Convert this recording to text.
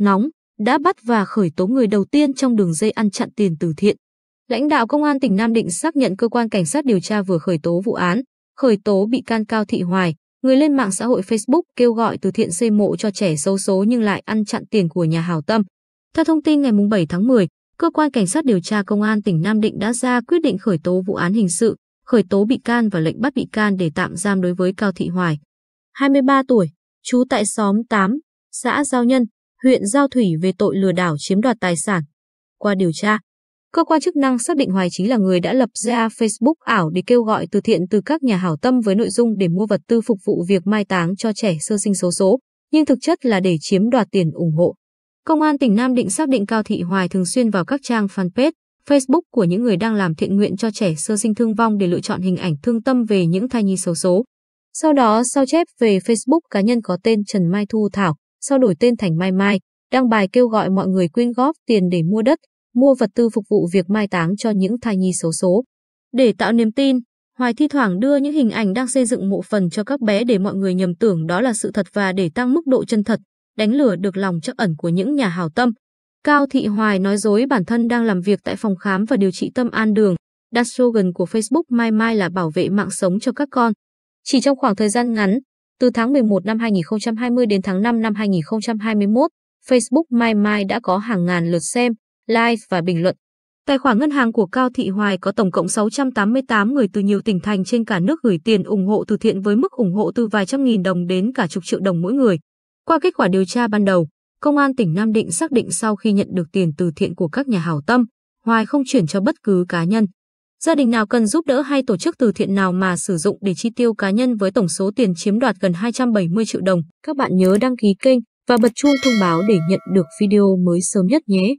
nóng, đã bắt và khởi tố người đầu tiên trong đường dây ăn chặn tiền từ thiện. Lãnh đạo Công an tỉnh Nam Định xác nhận cơ quan cảnh sát điều tra vừa khởi tố vụ án, khởi tố bị can Cao Thị Hoài, người lên mạng xã hội Facebook kêu gọi từ thiện xây mộ cho trẻ xấu số nhưng lại ăn chặn tiền của nhà Hào tâm. Theo thông tin ngày 7 tháng 10, cơ quan cảnh sát điều tra công an tỉnh Nam Định đã ra quyết định khởi tố vụ án hình sự, khởi tố bị can và lệnh bắt bị can để tạm giam đối với Cao Thị Hoài, 23 tuổi, trú tại xóm 8, xã Giao Nhân, huyện Giao Thủy về tội lừa đảo chiếm đoạt tài sản. Qua điều tra, cơ quan chức năng xác định Hoài Chí là người đã lập ra Facebook ảo để kêu gọi từ thiện từ các nhà hảo tâm với nội dung để mua vật tư phục vụ việc mai táng cho trẻ sơ sinh số số, nhưng thực chất là để chiếm đoạt tiền ủng hộ. Công an tỉnh Nam Định xác định Cao Thị Hoài thường xuyên vào các trang fanpage, Facebook của những người đang làm thiện nguyện cho trẻ sơ sinh thương vong để lựa chọn hình ảnh thương tâm về những thai nhi xấu số. Sau đó sao chép về Facebook cá nhân có tên Trần Mai Thu Thảo sau đổi tên thành Mai Mai, đăng bài kêu gọi mọi người quyên góp tiền để mua đất, mua vật tư phục vụ việc mai táng cho những thai nhi xấu số, số. Để tạo niềm tin, Hoài thi thoảng đưa những hình ảnh đang xây dựng mộ phần cho các bé để mọi người nhầm tưởng đó là sự thật và để tăng mức độ chân thật, đánh lừa được lòng trắc ẩn của những nhà hảo tâm. Cao Thị Hoài nói dối bản thân đang làm việc tại phòng khám và điều trị tâm an đường. Đặt slogan của Facebook Mai Mai là bảo vệ mạng sống cho các con. Chỉ trong khoảng thời gian ngắn, từ tháng 11 năm 2020 đến tháng 5 năm 2021, Facebook Mai Mai đã có hàng ngàn lượt xem, like và bình luận. Tài khoản ngân hàng của Cao Thị Hoài có tổng cộng 688 người từ nhiều tỉnh thành trên cả nước gửi tiền ủng hộ từ thiện với mức ủng hộ từ vài trăm nghìn đồng đến cả chục triệu đồng mỗi người. Qua kết quả điều tra ban đầu, Công an tỉnh Nam Định xác định sau khi nhận được tiền từ thiện của các nhà hảo tâm, Hoài không chuyển cho bất cứ cá nhân, Gia đình nào cần giúp đỡ hay tổ chức từ thiện nào mà sử dụng để chi tiêu cá nhân với tổng số tiền chiếm đoạt gần 270 triệu đồng. Các bạn nhớ đăng ký kênh và bật chuông thông báo để nhận được video mới sớm nhất nhé.